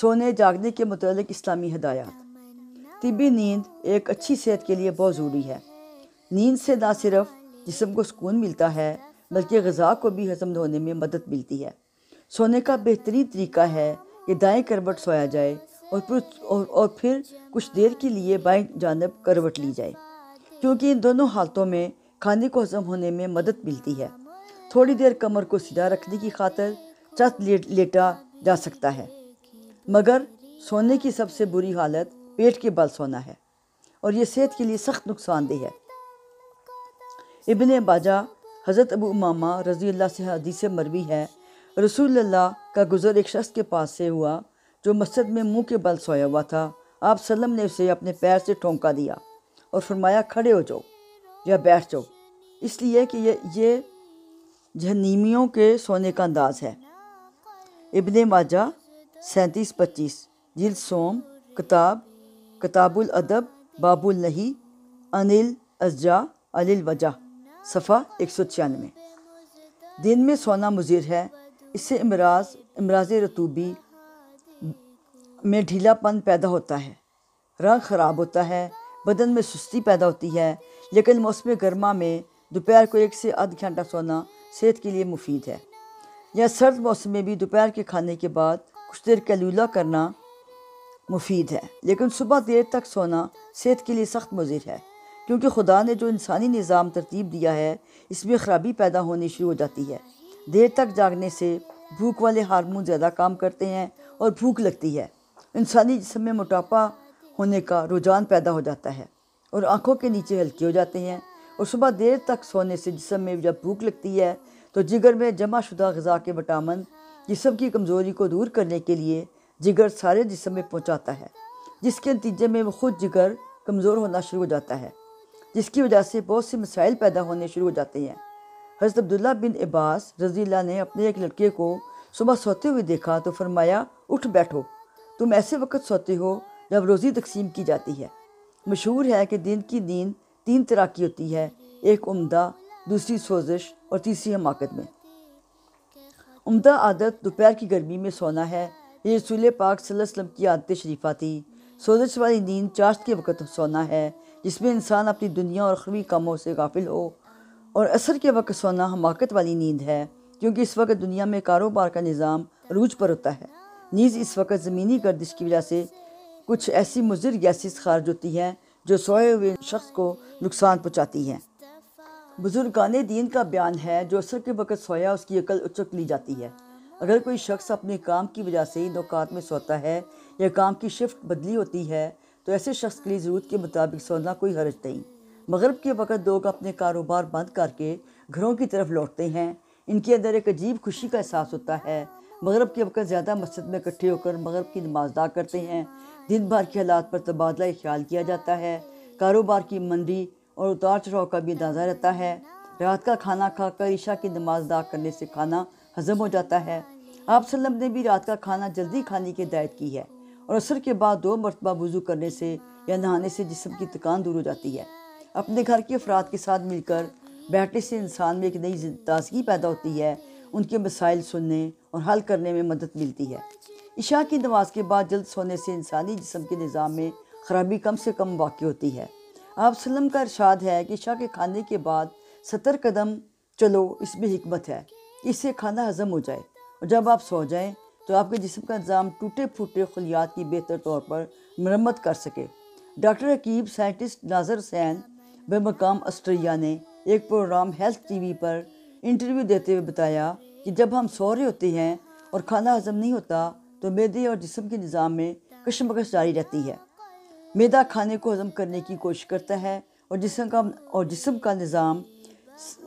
सोने जागने के मतलब इस्लामी हदायत तिबी नींद एक अच्छी सेहत के लिए बहुत ज़रूरी है नींद से ना सिर्फ जिसम को सुकून मिलता है बल्कि गज़ा को भी हजम होने में मदद मिलती है सोने का बेहतरीन तरीका है कि दाएँ करवट सोया जाए और फिर और, और फिर कुछ देर के लिए बाएँ जानब करवट ली जाए क्योंकि इन दोनों हालतों में खाने को हजम होने में मदद मिलती है थोड़ी देर कमर को सीधा रखने की खातर चत लेट लेटा जा सकता है मगर सोने की सबसे बुरी हालत पेट के बल सोना है और ये सेहत के लिए सख्त नुकसानदेह है इबन बाजा हज़रत अबू मामा रजी से हदीस मरवी है रसूल का गुज़र एक शख्स के पास से हुआ जो मस्जिद में मुंह के बल सोया हुआ था आप सलम ने उसे अपने पैर से ठोंका दिया और फरमाया खड़े हो जाओ या बैठ जाओ इसलिए कि ये ये जहनीमियों के सोने का अंदाज़ है इबन माजा सैंतीस पच्चीस जिल सोम किताब किताबुल अदब बाबुल नही अनिल अजा अनिल वजा सफ़ा एक सौ छियानवे दिन में सोना मुजिर है इससे इमराज इमराज रतूबी में ढीलापन पैदा होता है रंग ख़राब होता है बदन में सुस्ती पैदा होती है लेकिन मौसम गर्मा में दोपहर को एक से आध घंटा सोना सेहत के लिए मुफीद है या सर्द मौसम में भी दोपहर के खाने के बाद कुछ देर कैलूला करना मुफीद है लेकिन सुबह देर तक सोना सेहत के लिए सख्त मुजिर है क्योंकि खुदा ने जो इंसानी निज़ाम तरतीब दिया है इसमें ख़राबी पैदा होनी शुरू हो जाती है देर तक जागने से भूख वाले हारमोन ज़्यादा काम करते हैं और भूख लगती है इंसानी जिसम में मोटापा होने का रुझान पैदा हो जाता है और आँखों के नीचे हल्के हो जाते हैं और सुबह देर तक सोने से जिसम में जब भूख लगती है तो जिगर में जमा शुदा गज़ा के विटामिन जिसम की कमज़ोरी को दूर करने के लिए जिगर सारे जिसम में पहुंचाता है जिसके नतीजे में खुद जिगर कमज़ोर होना शुरू हो जाता है जिसकी वजह से बहुत से मसाइल पैदा होने शुरू हो जाते हैं हज़रत अब्दुल्ला बिन अब्बास रजीला ने अपने एक लड़के को सुबह सोते हुए देखा तो फरमाया उठ बैठो तुम ऐसे वक्त सोते हो जब रोज़ी तकसीम की जाती है मशहूर है कि दिन की नींद तीन तरह की होती है एक उम्दा दूसरी सोजिश और तीसरी हमाकत में उमदा आदत दोपहर की गर्मी में सोना है ये रसूल पाक वसल्लम की आदत शरीफा थी सोजश वाली नींद चाश्त के वक्त सोना है जिसमें इंसान अपनी दुनिया और खबी कामों से गाफिल हो और असर के वक्त सोना हमाकत वाली नींद है क्योंकि इस वक्त दुनिया में कारोबार का निज़ाम रूज पर होता है नीज़ इस वक्त ज़मीनी गर्दिश की वजह से कुछ ऐसी मुजर गैसेस खारज होती हैं जो सोए हुए शख्स को नुकसान पहुँचाती हैं बुजुर्गान दीन का बयान है जो असर के वक़्त सोया उसकी अकल उचक ली जाती है अगर कोई शख्स अपने काम की वजह से इन अवकात में सोता है या काम की शिफ्ट बदली होती है तो ऐसे शख्स के लिए ज़रूरत के मुताबिक सोना कोई हर्ज नहीं मगरब के वक़्त लोग अपने कारोबार बंद करके घरों की तरफ लौटते हैं इनके अंदर एक अजीब खुशी का एहसास होता है मगरब के वक्त ज़्यादा मस्जिद में इकट्ठे होकर मगरब की नमाज अदा करते हैं दिन भर के हालात पर तबादला ख्याल किया जाता है कारोबार की मंदी और उतार चढ़ाव का भी अंदाज़ा रहता है रात का खाना खाकर ईशा की नमाज अदा करने से खाना हजम हो जाता है आप सल्लम ने भी रात का खाना जल्दी खाने की हदायत की है और असर के बाद दो मरतबा वज़ू करने से या नहाने से जिसम की थकान दूर हो जाती है अपने घर के अफराद के साथ मिलकर बैठने से इंसान में एक नई ताजगी पैदा होती है उनके मसाइल सुनने और हल करने में मदद मिलती है इशा की नमाज के बाद जल्द सोने से इंसानी जिसम के निज़ाम में खराबी कम से कम वाक़ होती है आप वसलम का इरशाद है कि शाह के खाने के बाद सत्तर कदम चलो इसमें हमत है इससे खाना हजम हो जाए और जब आप सो जाएं तो आपके जिसम का निज़ाम टूटे फूटे खलियात की बेहतर तौर पर मरम्मत कर सके डॉक्टर अकीब साइंटिस्ट नाजर हुसैन बेमकाम ऑस्ट्रेलिया ने एक प्रोग्राम हेल्थ टीवी पर इंटरव्यू देते हुए बताया कि जब हम सो रहे होते हैं और खाना हजम नहीं होता तो मैदे और जिसम के निज़ाम में कशमकश जारी रहती है मैदा खाने को हजम करने की कोशिश करता है और जिसम का और जिसम का निज़ाम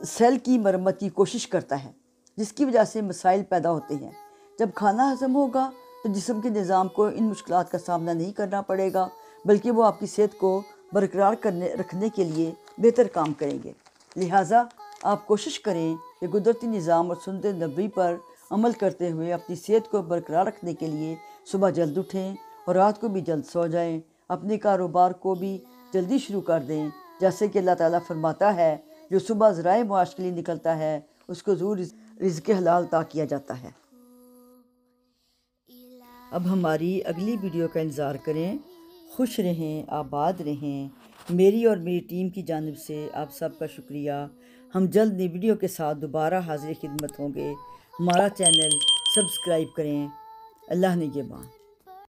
सेल की मरम्मत की कोशिश करता है जिसकी वजह से मसाइल पैदा होते हैं जब खाना हजम होगा तो जिसम के निज़ाम को इन मुश्किल का सामना नहीं करना पड़ेगा बल्कि वो आपकी सेहत को बरकरार करने रखने के लिए बेहतर काम करेंगे लिहाजा आप कोशिश करें कि कुदरती निज़ाम और सुंदर नबी पर अमल करते हुए अपनी सेहत को बरकरार रखने के लिए सुबह जल्द उठें और रात को भी जल्द सो जाएं अपने कारोबार को भी जल्दी शुरू कर दें जैसे कि अल्लाह ताला फरमाता है जो सुबह ज़राए मुआश के लिए निकलता है उसको ज़रूर रिज के हलाल ता किया जाता है अब हमारी अगली वीडियो का इंतज़ार करें खुश रहें आबाद रहें मेरी और मेरी टीम की जानब से आप सबका शुक्रिया हम जल्द नई वीडियो के साथ दोबारा हाजिर खिदमत होंगे हमारा चैनल सब्सक्राइब करें अल्लाह ने ये बात